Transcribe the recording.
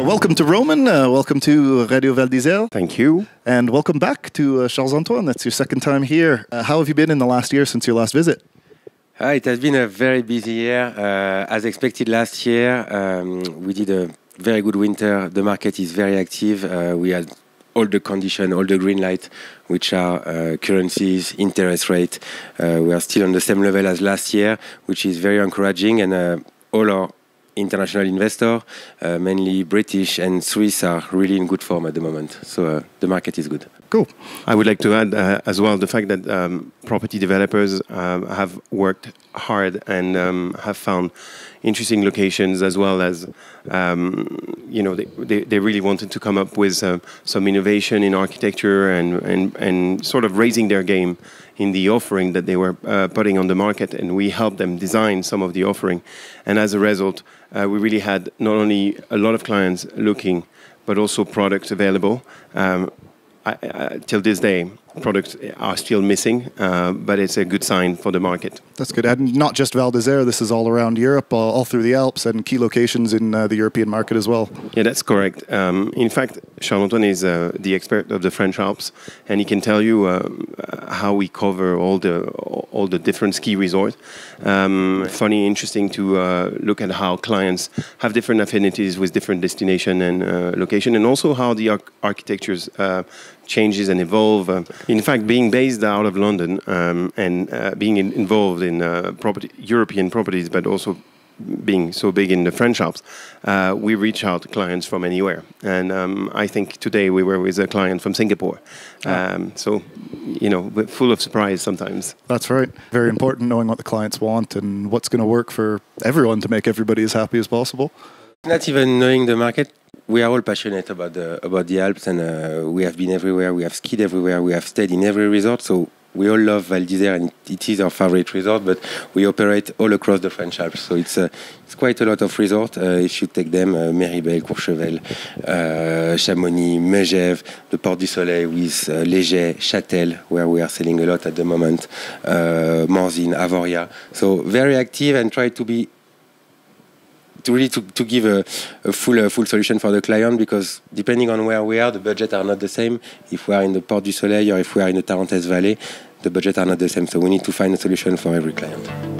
Welcome to Roman. Uh, welcome to Radio Val d'Isère. Thank you. And welcome back to uh, Charles Antoine. That's your second time here. Uh, how have you been in the last year since your last visit? Uh, it has been a very busy year. Uh, as expected last year, um, we did a very good winter. The market is very active. Uh, we had all the conditions, all the green light, which are uh, currencies, interest rate. Uh, we are still on the same level as last year, which is very encouraging, and uh, all our international investor, uh, mainly British and Swiss are really in good form at the moment. So uh, the market is good. Cool. I would like to add uh, as well the fact that um, property developers um, have worked hard and um, have found interesting locations as well as um, you know they, they, they, really wanted to come up with uh, some innovation in architecture and, and, and sort of raising their game in the offering that they were uh, putting on the market and we helped them design some of the offering and as a result uh, we really had not only a lot of clients looking but also products available um, I, till this day, products are still missing, uh, but it's a good sign for the market. That's good. And not just Val d'Isere, this is all around Europe, all, all, through the Alps, and key locations in uh, the European market as well. Yeah, that's correct. Um, in fact, Charles Antoine is uh, the expert of the French Alps, and he can tell you uh, how we cover all the all the different ski resorts. Um, right. Funny, interesting to uh, look at how clients have different affinities with different destination and uh, location, and also how the ar architectures uh, changes and evolve. Um, in fact, being based out of London um, and uh, being in involved in uh, property, European properties, but also being so big in the French Alps, uh, we reach out to clients from anywhere. And um, I think today we were with a client from Singapore. Yeah. Um, so, you know, full of surprise sometimes. That's right. Very important knowing what the clients want and what's going to work for everyone to make everybody as happy as possible. Not even knowing the market. We are all passionate about the about the Alps, and uh, we have been everywhere. We have skied everywhere. We have stayed in every resort. So we all love Val d'Isère and it is our favorite resort, but we operate all across the French Alps. So it's uh, it's quite a lot of resorts. Uh, if you take them, uh, Meribel, Courchevel, uh, Chamonix, Megève, the Port du Soleil with uh, Léger, Châtel, where we are selling a lot at the moment, uh, Morzine, Avoria. So very active and try to be to really to, to give a, a full a full solution for the client because depending on where we are, the budget are not the same. If we are in the Port du Soleil or if we are in the Tarentaise Valley, the budget are not the same. So we need to find a solution for every client.